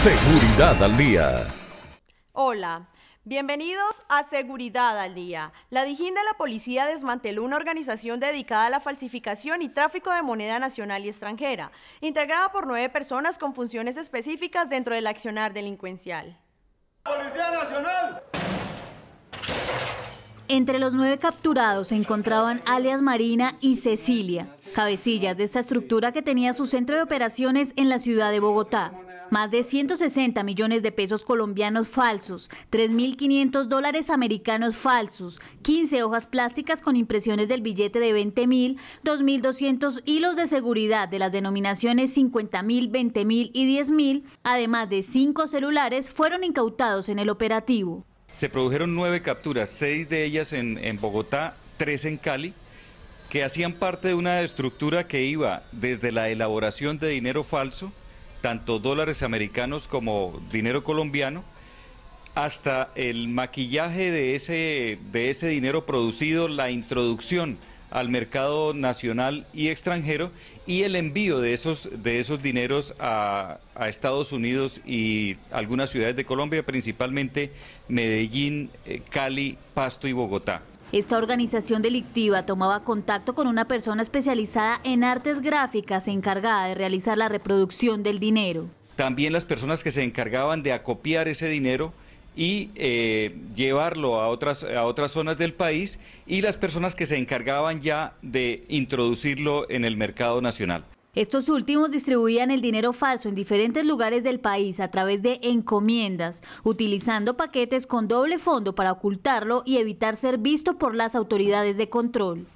Seguridad al Día. Hola. Bienvenidos a Seguridad al Día. La Dijín de la Policía desmanteló una organización dedicada a la falsificación y tráfico de moneda nacional y extranjera, integrada por nueve personas con funciones específicas dentro del accionar delincuencial. ¡Policía Nacional! Entre los nueve capturados se encontraban alias Marina y Cecilia, cabecillas de esta estructura que tenía su centro de operaciones en la ciudad de Bogotá más de 160 millones de pesos colombianos falsos, 3.500 dólares americanos falsos, 15 hojas plásticas con impresiones del billete de 20.000, 2.200 hilos de seguridad de las denominaciones 50.000, 20.000 y 10.000, además de 5 celulares, fueron incautados en el operativo. Se produjeron nueve capturas, seis de ellas en, en Bogotá, tres en Cali que hacían parte de una estructura que iba desde la elaboración de dinero falso, tanto dólares americanos como dinero colombiano, hasta el maquillaje de ese, de ese dinero producido, la introducción al mercado nacional y extranjero y el envío de esos, de esos dineros a, a Estados Unidos y algunas ciudades de Colombia, principalmente Medellín, eh, Cali, Pasto y Bogotá. Esta organización delictiva tomaba contacto con una persona especializada en artes gráficas encargada de realizar la reproducción del dinero. También las personas que se encargaban de acopiar ese dinero y eh, llevarlo a otras, a otras zonas del país y las personas que se encargaban ya de introducirlo en el mercado nacional. Estos últimos distribuían el dinero falso en diferentes lugares del país a través de encomiendas, utilizando paquetes con doble fondo para ocultarlo y evitar ser visto por las autoridades de control.